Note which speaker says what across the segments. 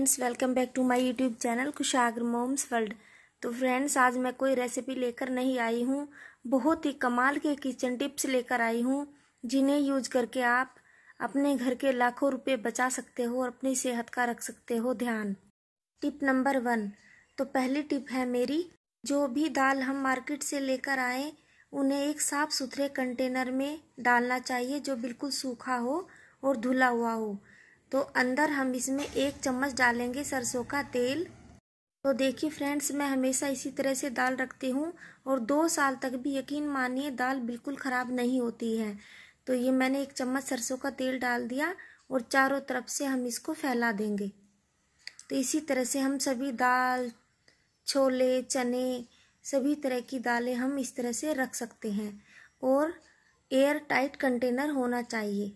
Speaker 1: friends welcome back to my YouTube channel Kushagra moms world तो friends आज मैं कोई रेसिपी लेकर नहीं आई हूँ बहुत ही कमाल के किचन टिप्स लेकर आई हूँ जिन्हें यूज करके आप अपने घर के लाखों रुपए बचा सकते हो और अपनी सेहत का रख सकते हो ध्यान टिप नंबर वन तो पहली टिप है मेरी जो भी दाल हम मार्केट से लेकर आए उन्हें एक साफ सुथरे कंटेनर में डालना चाहिए जो बिल्कुल सूखा हो और धुला हुआ हो तो अंदर हम इसमें एक चम्मच डालेंगे सरसों का तेल तो देखिए फ्रेंड्स मैं हमेशा इसी तरह से दाल रखती हूँ और दो साल तक भी यकीन मानिए दाल बिल्कुल ख़राब नहीं होती है तो ये मैंने एक चम्मच सरसों का तेल डाल दिया और चारों तरफ से हम इसको फैला देंगे तो इसी तरह से हम सभी दाल छोले चने सभी तरह की दालें हम इस तरह से रख सकते हैं और एयर टाइट कंटेनर होना चाहिए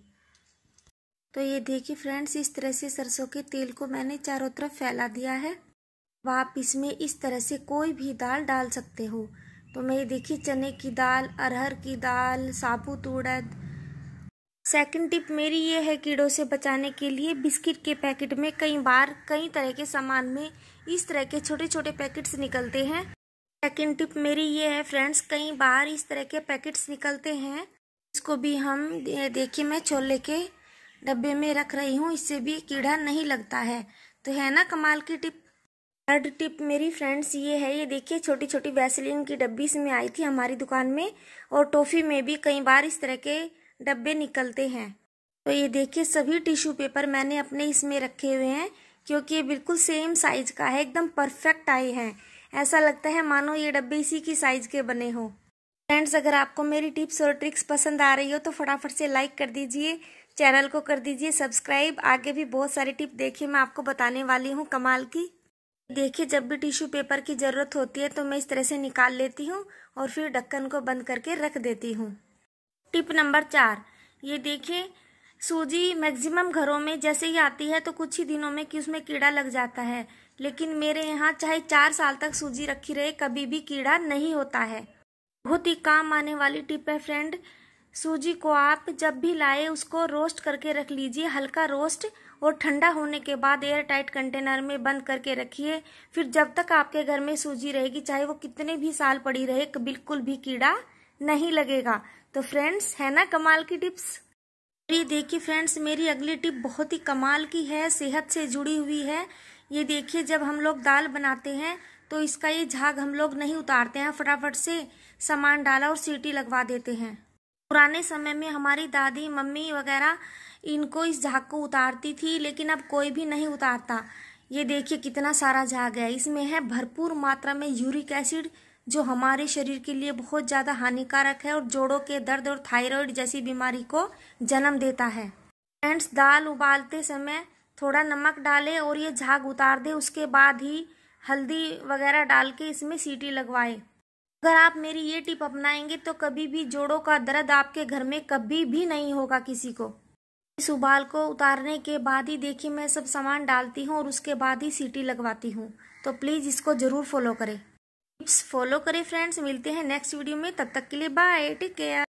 Speaker 1: तो ये देखिए फ्रेंड्स इस तरह से सरसों के तेल को मैंने चारों तरफ फैला दिया है व आप इसमें इस तरह से कोई भी दाल डाल सकते हो तो मैं ये देखिए चने की दाल अरहर की दाल साबुत उड़द सेकंड टिप मेरी ये है कीड़ों से बचाने के लिए बिस्किट के पैकेट में कई बार कई तरह के सामान में इस तरह के छोटे छोटे पैकेट्स निकलते हैं सेकंड टिप मेरी ये है फ्रेंड्स कई बार इस तरह के पैकेट्स निकलते हैं इसको भी हम देखिए मैं छोले के डब्बे में रख रही हूँ इससे भी कीड़ा नहीं लगता है तो है ना कमाल की टिप थर्ड टिप मेरी फ्रेंड्स ये है ये देखिए छोटी छोटी वैसलिन की डब्बी इसमें आई थी हमारी दुकान में और टॉफ़ी में भी कई बार इस तरह के डब्बे निकलते हैं तो ये देखिए सभी टिश्यू पेपर मैंने अपने इसमें रखे हुए हैं क्योंकि ये बिल्कुल सेम साइज का है एकदम परफेक्ट आए हैं ऐसा लगता है मानो ये डब्बे इसी की साइज के बने हों फ्रेंड्स अगर आपको मेरी टिप्स और ट्रिक्स पसंद आ रही हो तो फटाफट से लाइक कर दीजिए चैनल को कर दीजिए सब्सक्राइब आगे भी बहुत सारी टिप देखिए मैं आपको बताने वाली हूँ कमाल की देखिए जब भी टिश्यू पेपर की ज़रूरत होती है तो मैं इस तरह से निकाल लेती हूँ और फिर ढक्कन को बंद करके रख देती हूँ टिप नंबर चार ये देखिए सूजी मैक्सिमम घरों में जैसे ही आती है तो कुछ ही दिनों में कि उसमें कीड़ा लग जाता है लेकिन मेरे यहाँ चाहे चार साल तक सूजी रखी रहे कभी भी कीड़ा नहीं होता है बहुत ही काम आने वाली टिप है फ्रेंड सूजी को आप जब भी लाए उसको रोस्ट करके रख लीजिए हल्का रोस्ट और ठंडा होने के बाद एयर टाइट कंटेनर में बंद करके रखिए फिर जब तक आपके घर में सूजी रहेगी चाहे वो कितने भी साल पड़ी रहे बिल्कुल भी कीड़ा नहीं लगेगा तो फ्रेंड्स है ना कमाल की टिप्स ये देखिए फ्रेंड्स मेरी अगली टिप बहुत ही कमाल की है सेहत से जुड़ी हुई है ये देखिए जब हम लोग दाल बनाते हैं तो इसका ये झाग हम लोग नहीं उतारते हैं फटाफट से सामान डाला और सीटी लगवा देते हैं पुराने समय में हमारी दादी मम्मी वगैरह इनको इस झाग को उतारती थी लेकिन अब कोई भी नहीं उतारता ये देखिए कितना सारा झाग है इसमें है भरपूर मात्रा में यूरिक एसिड जो हमारे शरीर के लिए बहुत ज़्यादा हानिकारक है और जोड़ों के दर्द और थायराइड जैसी बीमारी को जन्म देता है फ्रेंड्स दाल उबालते समय थोड़ा नमक डालें और ये झाग उतार दें उसके बाद ही हल्दी वगैरह डाल के इसमें सीटी लगवाएं अगर आप मेरी ये टिप अपनाएंगे तो कभी भी जोड़ों का दर्द आपके घर में कभी भी नहीं होगा किसी को इस उबाल को उतारने के बाद ही देखिए मैं सब सामान डालती हूँ और उसके बाद ही सीटी लगवाती हूँ तो प्लीज़ इसको ज़रूर फॉलो करें टिप्स फॉलो करें फ्रेंड्स मिलते हैं नेक्स्ट वीडियो में तब तक के लिए बाय टेक केयर